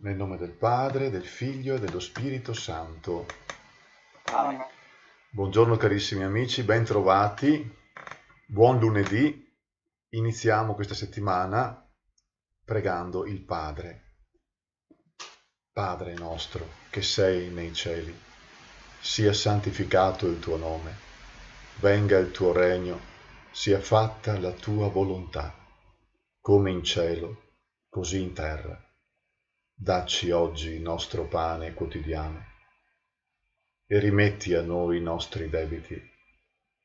Nel nome del Padre, del Figlio e dello Spirito Santo. Amen. Buongiorno carissimi amici, bentrovati. Buon lunedì. Iniziamo questa settimana pregando il Padre. Padre nostro, che sei nei cieli, sia santificato il tuo nome, venga il tuo regno, sia fatta la tua volontà, come in cielo, così in terra. Dacci oggi il nostro pane quotidiano e rimetti a noi i nostri debiti,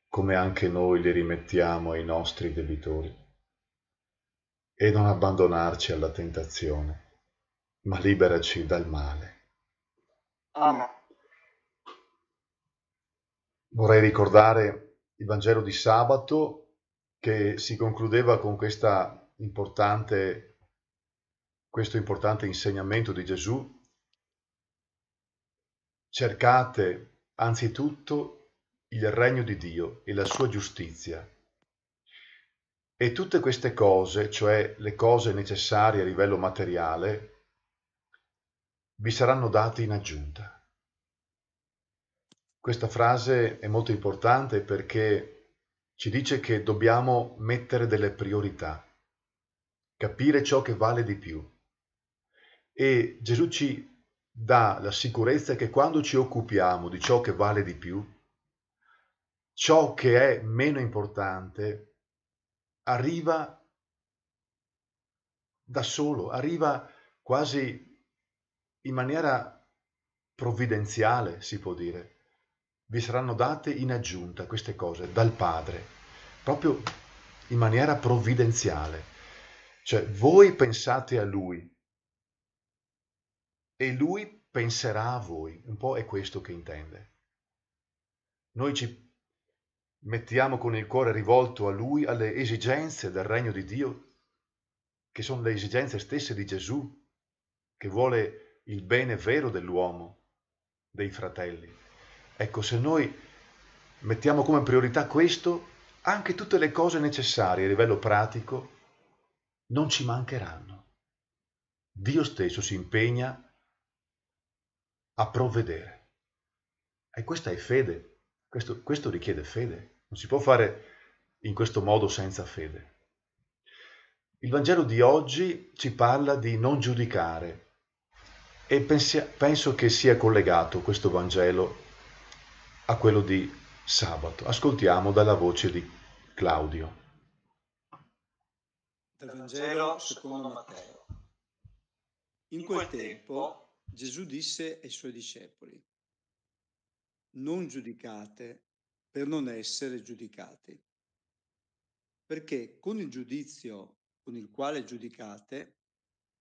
come anche noi li rimettiamo ai nostri debitori. E non abbandonarci alla tentazione, ma liberaci dal male. Amen. Vorrei ricordare il Vangelo di sabato che si concludeva con questa importante questo importante insegnamento di Gesù, cercate anzitutto il regno di Dio e la sua giustizia. E tutte queste cose, cioè le cose necessarie a livello materiale, vi saranno date in aggiunta. Questa frase è molto importante perché ci dice che dobbiamo mettere delle priorità, capire ciò che vale di più e Gesù ci dà la sicurezza che quando ci occupiamo di ciò che vale di più, ciò che è meno importante arriva da solo, arriva quasi in maniera provvidenziale, si può dire. Vi saranno date in aggiunta queste cose dal Padre, proprio in maniera provvidenziale. Cioè voi pensate a Lui, e lui penserà a voi. Un po' è questo che intende. Noi ci mettiamo con il cuore rivolto a lui, alle esigenze del regno di Dio, che sono le esigenze stesse di Gesù, che vuole il bene vero dell'uomo, dei fratelli. Ecco, se noi mettiamo come priorità questo, anche tutte le cose necessarie a livello pratico non ci mancheranno. Dio stesso si impegna a a provvedere. E questa è fede, questo, questo richiede fede, non si può fare in questo modo senza fede. Il Vangelo di oggi ci parla di non giudicare e penso che sia collegato questo Vangelo a quello di sabato. Ascoltiamo dalla voce di Claudio. Dal Vangelo secondo Matteo. In quel tempo Gesù disse ai suoi discepoli, non giudicate per non essere giudicati, perché con il giudizio con il quale giudicate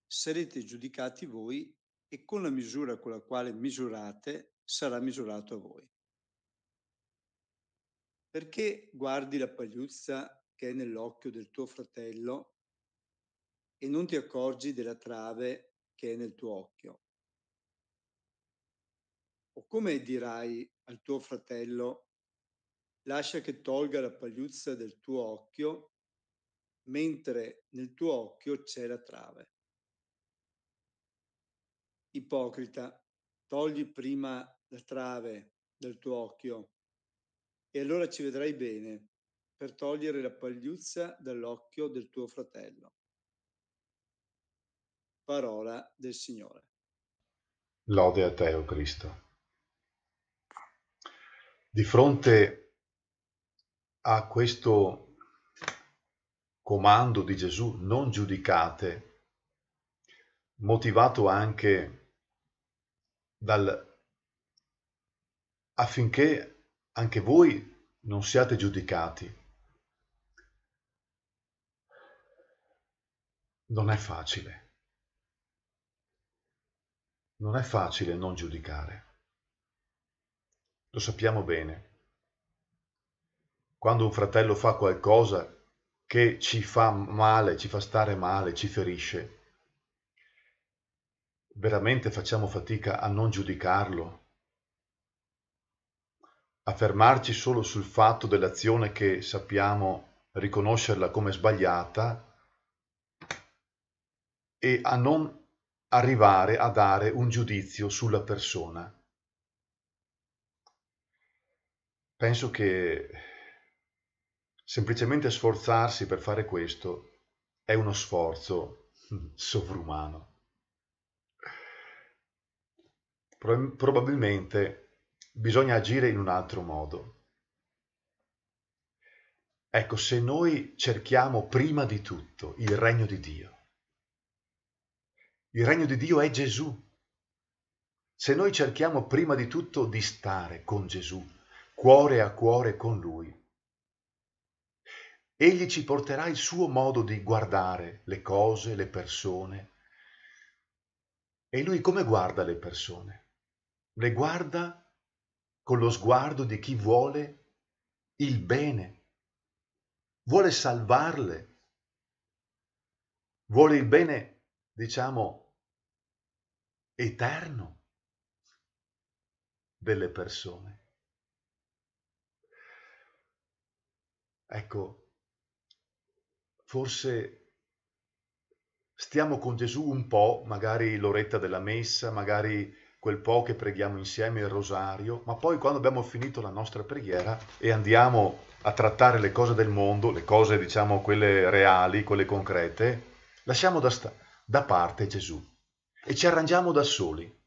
sarete giudicati voi e con la misura con la quale misurate sarà misurato a voi. Perché guardi la pagliuzza che è nell'occhio del tuo fratello e non ti accorgi della trave che è nel tuo occhio? O come dirai al tuo fratello, lascia che tolga la pagliuzza del tuo occhio, mentre nel tuo occhio c'è la trave. Ipocrita, togli prima la trave dal tuo occhio e allora ci vedrai bene per togliere la pagliuzza dall'occhio del tuo fratello. Parola del Signore. Lode a te, o oh Cristo. Di fronte a questo comando di Gesù non giudicate, motivato anche dal affinché anche voi non siate giudicati. Non è facile. Non è facile non giudicare. Lo sappiamo bene. Quando un fratello fa qualcosa che ci fa male, ci fa stare male, ci ferisce, veramente facciamo fatica a non giudicarlo, a fermarci solo sul fatto dell'azione che sappiamo riconoscerla come sbagliata e a non arrivare a dare un giudizio sulla persona. penso che semplicemente sforzarsi per fare questo è uno sforzo sovrumano. Probabilmente bisogna agire in un altro modo. Ecco, se noi cerchiamo prima di tutto il regno di Dio, il regno di Dio è Gesù. Se noi cerchiamo prima di tutto di stare con Gesù, cuore a cuore con Lui. Egli ci porterà il suo modo di guardare le cose, le persone. E Lui come guarda le persone? Le guarda con lo sguardo di chi vuole il bene, vuole salvarle, vuole il bene, diciamo, eterno delle persone. Ecco, forse stiamo con Gesù un po', magari l'oretta della messa, magari quel po' che preghiamo insieme il rosario, ma poi quando abbiamo finito la nostra preghiera e andiamo a trattare le cose del mondo, le cose diciamo quelle reali, quelle concrete, lasciamo da, da parte Gesù e ci arrangiamo da soli.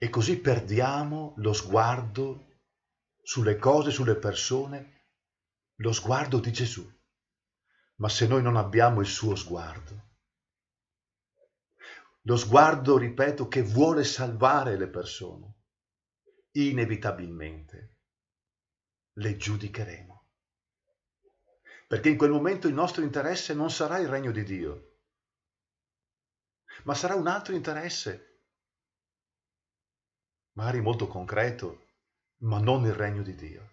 E così perdiamo lo sguardo sulle cose, sulle persone, lo sguardo di Gesù. Ma se noi non abbiamo il suo sguardo, lo sguardo, ripeto, che vuole salvare le persone, inevitabilmente le giudicheremo. Perché in quel momento il nostro interesse non sarà il regno di Dio, ma sarà un altro interesse, magari molto concreto, ma non il regno di Dio.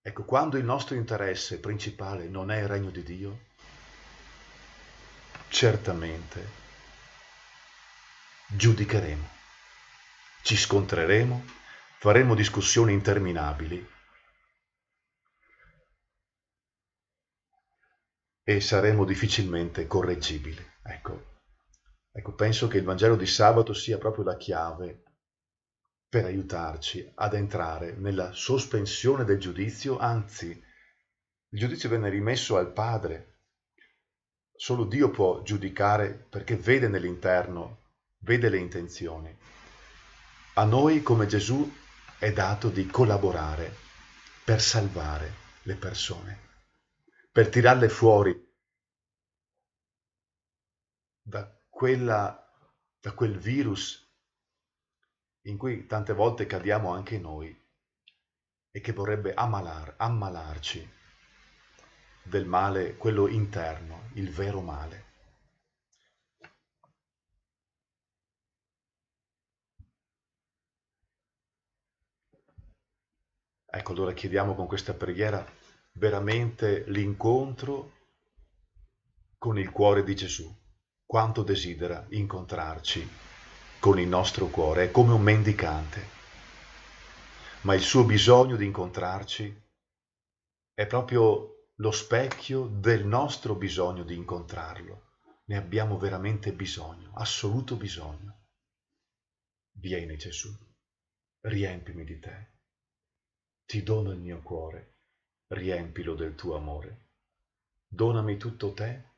Ecco, quando il nostro interesse principale non è il regno di Dio, certamente giudicheremo, ci scontreremo, faremo discussioni interminabili e saremo difficilmente correggibili. Ecco. ecco, penso che il Vangelo di sabato sia proprio la chiave per aiutarci ad entrare nella sospensione del giudizio, anzi, il giudizio venne rimesso al Padre. Solo Dio può giudicare perché vede nell'interno, vede le intenzioni. A noi, come Gesù, è dato di collaborare per salvare le persone, per tirarle fuori da, quella, da quel virus in cui tante volte cadiamo anche noi e che vorrebbe ammalar, ammalarci del male, quello interno, il vero male. Ecco, allora chiediamo con questa preghiera veramente l'incontro con il cuore di Gesù, quanto desidera incontrarci con il nostro cuore, è come un mendicante, ma il suo bisogno di incontrarci è proprio lo specchio del nostro bisogno di incontrarlo. Ne abbiamo veramente bisogno, assoluto bisogno. Vieni Gesù, riempimi di te. Ti dono il mio cuore, riempilo del tuo amore. Donami tutto te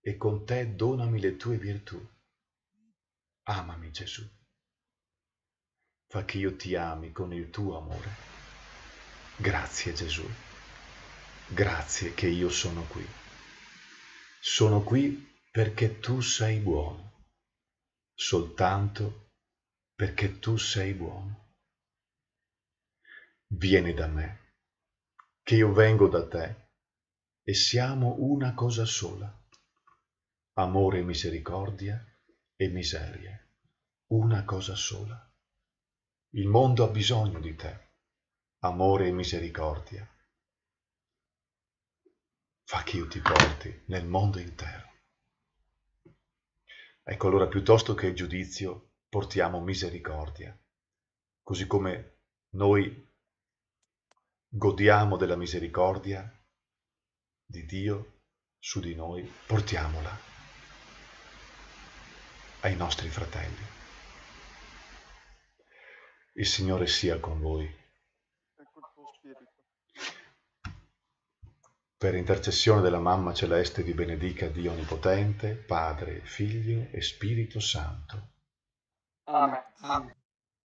e con te donami le tue virtù Amami Gesù. Fa che io ti ami con il tuo amore. Grazie Gesù. Grazie che io sono qui. Sono qui perché tu sei buono. Soltanto perché tu sei buono. Vieni da me, che io vengo da te e siamo una cosa sola. Amore e misericordia e miserie, una cosa sola. Il mondo ha bisogno di te, amore e misericordia. Fa che io ti porti nel mondo intero. Ecco allora piuttosto che giudizio portiamo misericordia, così come noi godiamo della misericordia di Dio su di noi, portiamola ai nostri fratelli. Il Signore sia con voi. Per intercessione della Mamma Celeste vi benedica Dio Onnipotente, Padre, Figlio e Spirito Santo. Amen. Amen.